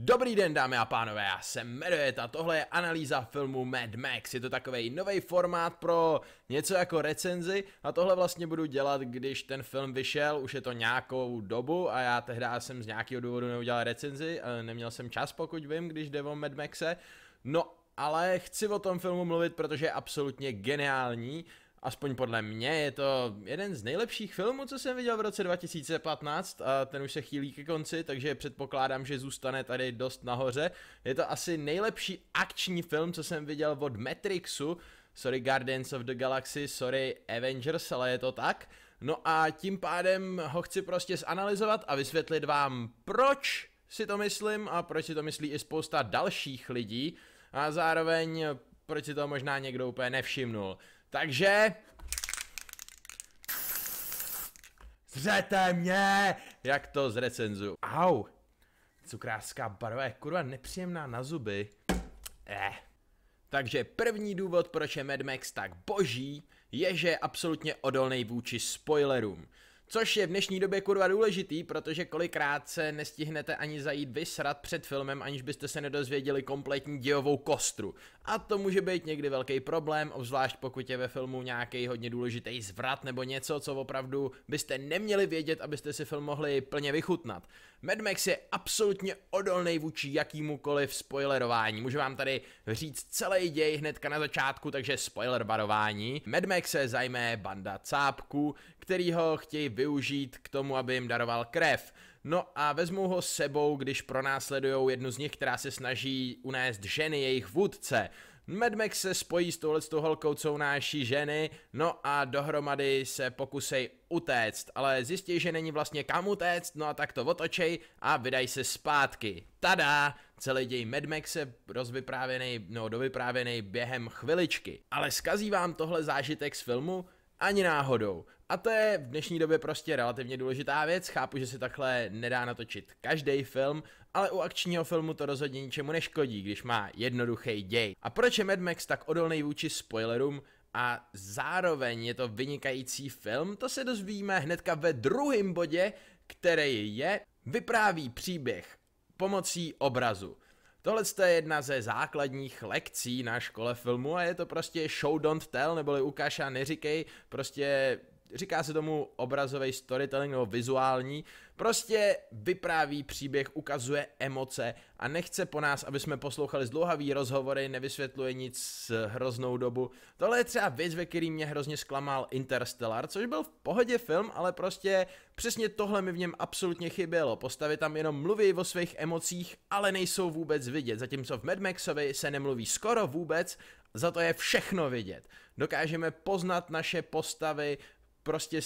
Dobrý den dámy a pánové, já jsem Medojet a tohle je analýza filmu Mad Max. Je to takový nový formát pro něco jako recenzi a tohle vlastně budu dělat, když ten film vyšel, už je to nějakou dobu a já tehdy jsem z nějakého důvodu neudělal recenzi, neměl jsem čas pokud vím, když jde o Mad Maxe. No ale chci o tom filmu mluvit, protože je absolutně geniální aspoň podle mě, je to jeden z nejlepších filmů, co jsem viděl v roce 2015 a ten už se chýlí ke konci, takže předpokládám, že zůstane tady dost nahoře. Je to asi nejlepší akční film, co jsem viděl od Matrixu, sorry Guardians of the Galaxy, sorry Avengers, ale je to tak. No a tím pádem ho chci prostě zanalizovat a vysvětlit vám, proč si to myslím a proč si to myslí i spousta dalších lidí a zároveň proč si to možná někdo úplně nevšimnul. Takže... Zřete mě, jak to zrecenzu. Au, cukrářská barva je kurva nepříjemná na zuby. Eh. Takže první důvod, proč je Mad Max tak boží, je, že je absolutně odolný vůči spoilerům. Což je v dnešní době kurva důležitý, protože kolikrát se nestihnete ani zajít vysrat před filmem, aniž byste se nedozvěděli kompletní dějovou kostru. A to může být někdy velký problém, obzvlášť pokud je ve filmu nějaký hodně důležitý zvrat nebo něco, co opravdu byste neměli vědět, abyste si film mohli plně vychutnat. Mad Max je absolutně odolný vůči jakýmukoliv spoilerování. Můžu vám tady říct celý děj hnedka na začátku, takže spoiler varování. Mad Max se zajme banda cápků, který ho chtějí využít k tomu, aby jim daroval krev. No a vezmou ho sebou, když pronásledujou jednu z nich, která se snaží unést ženy jejich vůdce. Mad Max se spojí s touhletou holkou, co náší ženy, no a dohromady se pokusej utéct, ale zjistí, že není vlastně kam utéct, no a tak to otočej a vydaj se zpátky. Tada! Celý děj Mad se rozvyprávěnej, no dovyprávěnej během chviličky. Ale skazí vám tohle zážitek z filmu? Ani náhodou. A to je v dnešní době prostě relativně důležitá věc, chápu, že se takhle nedá natočit každý film, ale u akčního filmu to rozhodně ničemu neškodí, když má jednoduchý děj. A proč je Mad Max tak odolný vůči spoilerům a zároveň je to vynikající film, to se dozvíme hnedka ve druhém bodě, který je vypráví příběh pomocí obrazu. Tohle je jedna ze základních lekcí na škole filmu a je to prostě show don't tell, neboli ukáž a neříkej, prostě říká se tomu obrazový storytelling nebo vizuální Prostě vypráví příběh, ukazuje emoce a nechce po nás, aby jsme poslouchali zdlouhavý rozhovory, nevysvětluje nic hroznou dobu. Tohle je třeba věc, ve který mě hrozně zklamal Interstellar, což byl v pohodě film, ale prostě přesně tohle mi v něm absolutně chybělo. Postavy tam jenom mluví o svých emocích, ale nejsou vůbec vidět, zatímco v Mad Maxovi se nemluví skoro vůbec, za to je všechno vidět. Dokážeme poznat naše postavy, prostě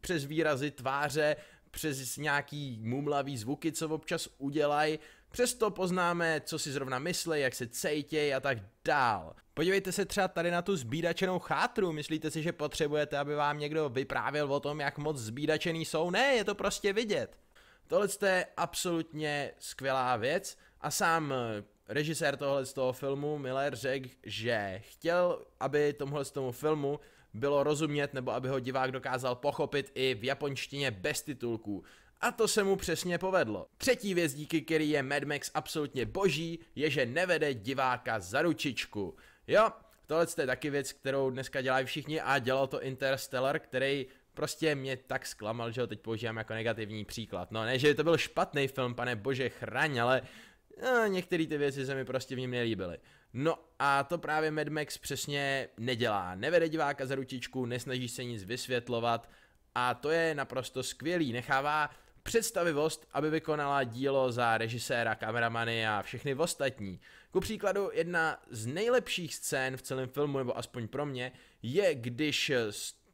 přes výrazy tváře přes nějaký mumlavý zvuky, co občas udělají, přesto poznáme, co si zrovna myslí, jak se cejtějí a tak dál. Podívejte se třeba tady na tu zbídačenou chátru, myslíte si, že potřebujete, aby vám někdo vyprávěl o tom, jak moc zbídačený jsou? Ne, je to prostě vidět. Tohle je absolutně skvělá věc a sám eh, režisér tohle z toho filmu, Miller, řekl, že chtěl, aby tomhle z tomu filmu bylo rozumět nebo aby ho divák dokázal pochopit i v japonštině bez titulků. A to se mu přesně povedlo. Třetí věc, díky který je Mad Max absolutně boží, je, že nevede diváka za ručičku. Jo, tohle je taky věc, kterou dneska dělají všichni a dělal to Interstellar, který prostě mě tak zklamal, že ho teď používám jako negativní příklad. No ne, že to byl špatný film, pane bože chraň, ale no, některé ty věci se mi prostě v něm nelíbily. No a to právě Mad Max přesně nedělá. Nevede diváka za ručičku, nesnaží se nic vysvětlovat a to je naprosto skvělý. Nechává představivost, aby vykonala dílo za režiséra, kameramany a všechny ostatní. Ku příkladu, jedna z nejlepších scén v celém filmu, nebo aspoň pro mě, je, když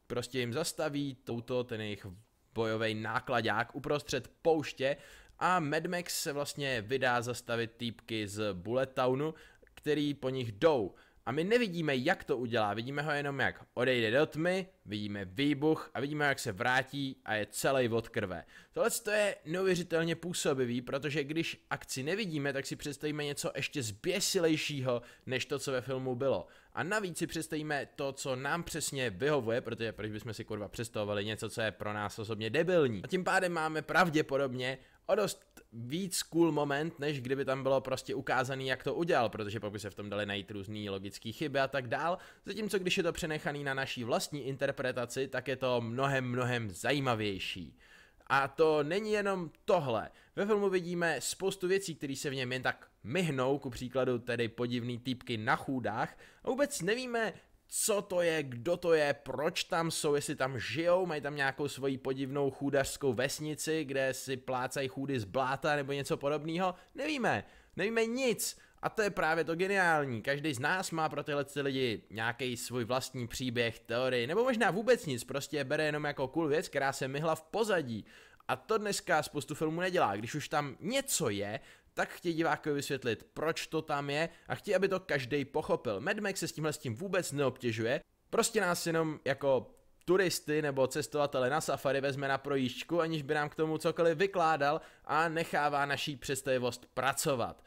prostě jim zastaví touto ten jejich bojový nákladák uprostřed pouště a Mad Max se vlastně vydá zastavit týpky z Bullet Townu který po nich jdou. A my nevidíme, jak to udělá, vidíme ho jenom jak odejde do tmy, vidíme výbuch a vidíme, jak se vrátí a je celý od krve. Tohle je neuvěřitelně působivý, protože když akci nevidíme, tak si představíme něco ještě zběsilejšího, než to, co ve filmu bylo. A navíc si představíme to, co nám přesně vyhovuje, protože proč bychom si kurva představovali něco, co je pro nás osobně debilní. A tím pádem máme pravděpodobně o dost víc cool moment, než kdyby tam bylo prostě ukázaný, jak to udělal, protože pokud se v tom dali najít různý logické chyby a tak dál, zatímco když je to přenechaný na naší vlastní interpretaci, interpretaci, tak je to mnohem, mnohem zajímavější. A to není jenom tohle. Ve filmu vidíme spoustu věcí, které se v něm jen tak myhnou, ku příkladu tedy podivný týpky na chůdách, a vůbec nevíme, co to je, kdo to je, proč tam jsou, jestli tam žijou, mají tam nějakou svoji podivnou chůdařskou vesnici, kde si plácají chůdy z bláta nebo něco podobného, nevíme, nevíme nic. A to je právě to geniální. Každý z nás má pro tyhle lidi nějaký svůj vlastní příběh, teorii, nebo možná vůbec nic, prostě bere jenom jako cool věc, která se myhla v pozadí. A to dneska spoustu filmů nedělá. Když už tam něco je, tak chtějí divákovi vysvětlit, proč to tam je a chtějí, aby to každý pochopil. Mad Max se s tímhle s tím vůbec neobtěžuje, prostě nás jenom jako turisty nebo cestovatele na safari vezme na projížďku, aniž by nám k tomu cokoliv vykládal a nechává naší představivost pracovat.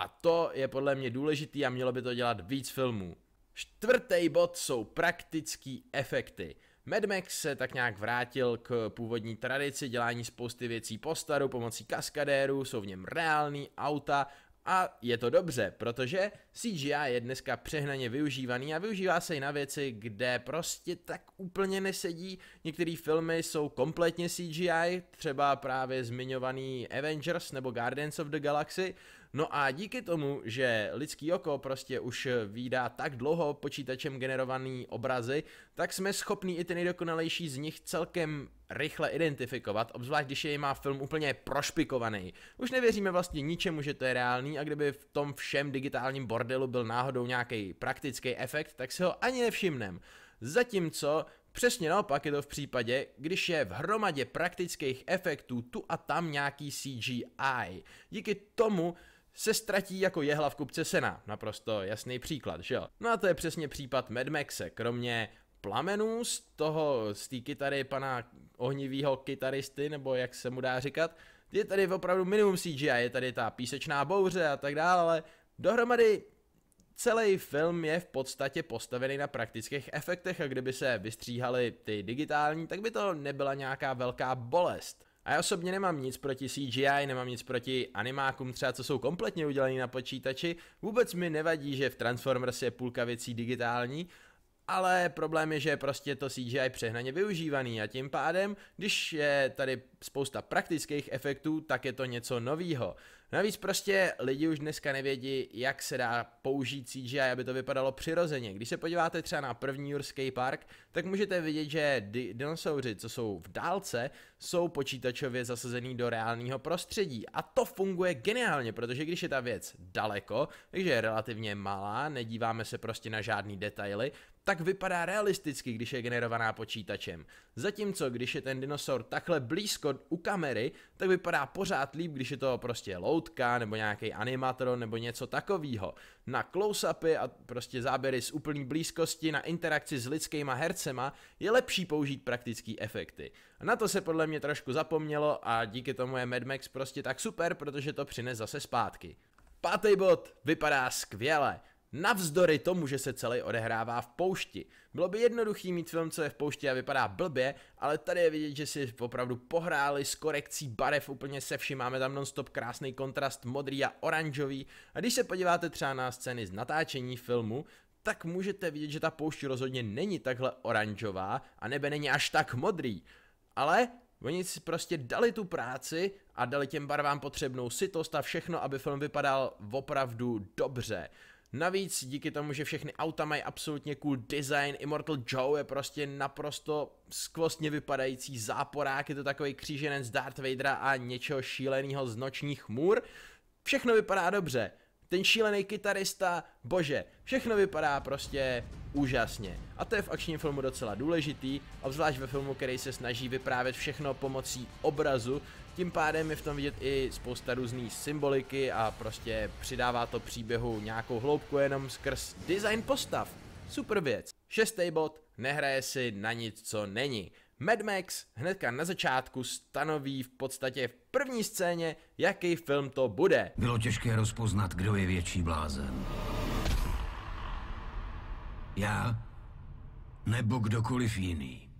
A to je podle mě důležitý a mělo by to dělat víc filmů. Čtvrtý bod jsou praktický efekty. Mad Max se tak nějak vrátil k původní tradici dělání spousty věcí po staru pomocí kaskadérů, jsou v něm reální auta a je to dobře, protože CGI je dneska přehnaně využívaný a využívá se i na věci, kde prostě tak úplně nesedí. Některé filmy jsou kompletně CGI, třeba právě zmiňovaný Avengers nebo Guardians of the Galaxy, No a díky tomu, že lidský oko prostě už výdá tak dlouho počítačem generovaný obrazy, tak jsme schopni i ty nejdokonalejší z nich celkem rychle identifikovat, obzvlášť když je má film úplně prošpikovaný. Už nevěříme vlastně ničemu, že to je reálný a kdyby v tom všem digitálním bordelu byl náhodou nějaký praktický efekt, tak se ho ani nevšimnem. Zatímco Přesně naopak je to v případě, když je v hromadě praktických efektů tu a tam nějaký CGI. Díky tomu se ztratí jako jehla v kupce sena. Naprosto jasný příklad, že jo? No a to je přesně případ Mad Maxe, kromě plamenů z toho, z té kytary pana ohnivého kytaristy, nebo jak se mu dá říkat, je tady opravdu minimum CGI, je tady ta písečná bouře a tak dále, ale dohromady celý film je v podstatě postavený na praktických efektech a kdyby se vystříhaly ty digitální, tak by to nebyla nějaká velká bolest. A já osobně nemám nic proti CGI, nemám nic proti animákům třeba, co jsou kompletně udělaný na počítači. Vůbec mi nevadí, že v Transformers je půlka věcí digitální, ale problém je, že prostě to CGI přehnaně využívaný a tím pádem, když je tady spousta praktických efektů, tak je to něco novýho. Navíc prostě lidi už dneska nevědí, jak se dá použít CGI, aby to vypadalo přirozeně. Když se podíváte třeba na první Jurský park, tak můžete vidět, že di- dinosauři, co jsou v dálce, jsou počítačově zasazený do reálného prostředí. A to funguje geniálně, protože když je ta věc daleko, takže je relativně malá, nedíváme se prostě na žádný detaily, tak vypadá realisticky, když je generovaná počítačem. Zatímco, když je ten dinosaur takhle blízko, Discord jako u kamery, tak vypadá pořád líp, když je to prostě loutka nebo nějaký animatron nebo něco takového. Na close-upy a prostě záběry z úplný blízkosti na interakci s lidskýma hercema je lepší použít praktický efekty. Na to se podle mě trošku zapomnělo a díky tomu je Mad Max prostě tak super, protože to přines zase zpátky. Pátý bod vypadá skvěle. Navzdory tomu, že se celý odehrává v poušti. Bylo by jednoduchý mít film, co je v poušti a vypadá blbě, ale tady je vidět, že si opravdu pohráli s korekcí barev úplně se vším. Máme tam nonstop krásný kontrast modrý a oranžový. A když se podíváte třeba na scény z natáčení filmu, tak můžete vidět, že ta poušť rozhodně není takhle oranžová a nebe není až tak modrý. Ale Oni si prostě dali tu práci a dali těm barvám potřebnou sitost a všechno, aby film vypadal opravdu dobře. Navíc díky tomu, že všechny auta mají absolutně cool design, Immortal Joe je prostě naprosto skvostně vypadající záporák, je to takový kříženec Darth Vadera a něčeho šíleného z nočních můr. Všechno vypadá dobře. Ten šílený kytarista, bože, všechno vypadá prostě úžasně. A to je v akčním filmu docela důležitý, obzvlášť ve filmu, který se snaží vyprávět všechno pomocí obrazu, tím pádem je v tom vidět i spousta různých symboliky a prostě přidává to příběhu nějakou hloubku jenom skrz design postav. Super věc. Šestý bod, nehraje si na nic, co není. Mad Max hnedka na začátku stanoví v podstatě v první scéně, jaký film to bude. Bylo těžké rozpoznat, kdo je větší blázen. Já nebo kdokoliv jiný.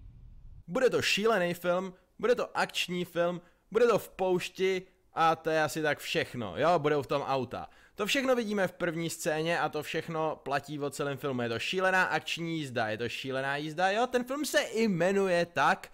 Bude to šílený film, bude to akční film, bude to v poušti a to je asi tak všechno, jo, budou v tom auta. To všechno vidíme v první scéně a to všechno platí o celém filmu. Je to šílená akční jízda, je to šílená jízda, jo, ten film se i jmenuje tak,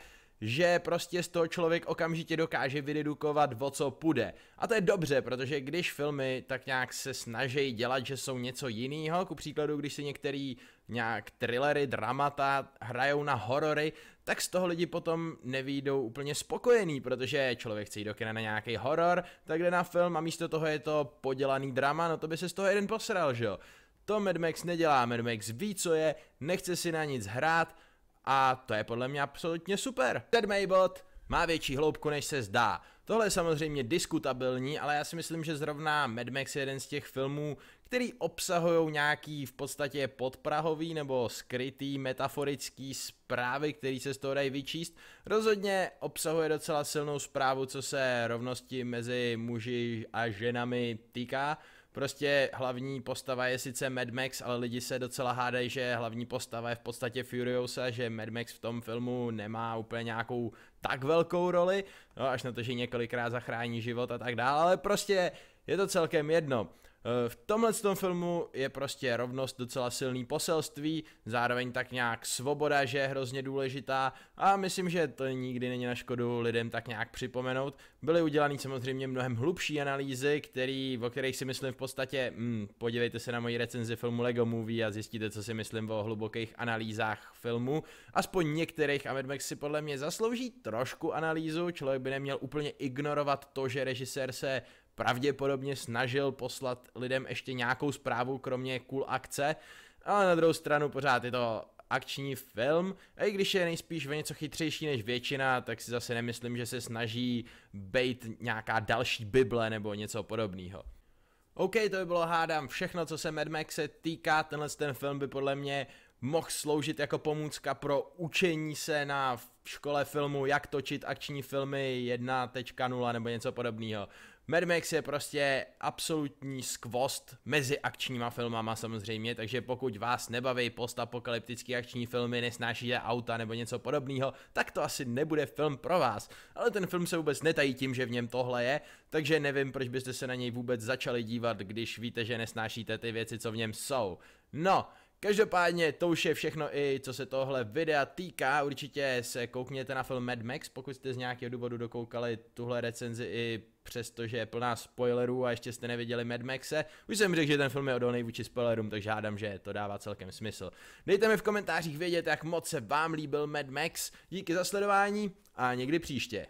že prostě z toho člověk okamžitě dokáže vydedukovat, o co půjde. A to je dobře, protože když filmy tak nějak se snaží dělat, že jsou něco jiného, ku příkladu, když si některý nějak thrillery, dramata hrajou na horory, tak z toho lidi potom nevídou úplně spokojený, protože člověk chce jít do kina na nějaký horor, tak jde na film a místo toho je to podělaný drama, no to by se z toho jeden posral, že jo? To Mad Max nedělá, Mad Max ví, co je, nechce si na nic hrát a to je podle mě absolutně super. Sedmý bod má větší hloubku, než se zdá. Tohle je samozřejmě diskutabilní, ale já si myslím, že zrovna Mad Max je jeden z těch filmů, který obsahují nějaký v podstatě podprahový nebo skrytý metaforický zprávy, který se z toho dají vyčíst. Rozhodně obsahuje docela silnou zprávu, co se rovnosti mezi muži a ženami týká Prostě hlavní postava je sice Mad Max, ale lidi se docela hádají, že hlavní postava je v podstatě Furiosa, že Mad Max v tom filmu nemá úplně nějakou tak velkou roli, no až na to, že několikrát zachrání život a tak dále, ale prostě je to celkem jedno. Eh, v tomhle tom filmu je prostě rovnost docela silný poselství, zároveň tak nějak svoboda, že je hrozně důležitá a myslím, že to nikdy není na škodu lidem tak nějak připomenout. Byly udělané samozřejmě mnohem hlubší analýzy, který, o kterých si myslím v podstatě, hmm, podívejte se na moji recenzi filmu Lego Movie a zjistíte, co si myslím o hlubokých analýzách filmu. Aspoň některých a Mad Max si podle mě zaslouží trošku analýzu, člověk by neměl úplně ignorovat to, že režisér se pravděpodobně snažil poslat lidem ještě nějakou zprávu, kromě cool akce, ale na druhou stranu pořád je to akční film, a i když je nejspíš ve něco chytřejší než většina, tak si zase nemyslím, že se snaží být nějaká další Bible nebo něco podobného. OK, to by bylo hádám všechno, co se Mad Maxe týká, tenhle ten film by podle mě mohl sloužit jako pomůcka pro učení se na škole filmu, jak točit akční filmy 1.0 nebo něco podobného. Mad Max je prostě absolutní skvost mezi akčníma filmama samozřejmě, takže pokud vás nebaví postapokalyptické akční filmy, nesnášíte auta nebo něco podobného, tak to asi nebude film pro vás. Ale ten film se vůbec netají tím, že v něm tohle je, takže nevím, proč byste se na něj vůbec začali dívat, když víte, že nesnášíte ty věci, co v něm jsou. No, Každopádně to už je všechno i co se tohle videa týká, určitě se koukněte na film Mad Max, pokud jste z nějakého důvodu dokoukali tuhle recenzi i přestože je plná spoilerů a ještě jste neviděli Mad Maxe. Už jsem řekl, že ten film je odolný vůči spoilerům, takže žádám, že to dává celkem smysl. Dejte mi v komentářích vědět, jak moc se vám líbil Mad Max. Díky za sledování a někdy příště.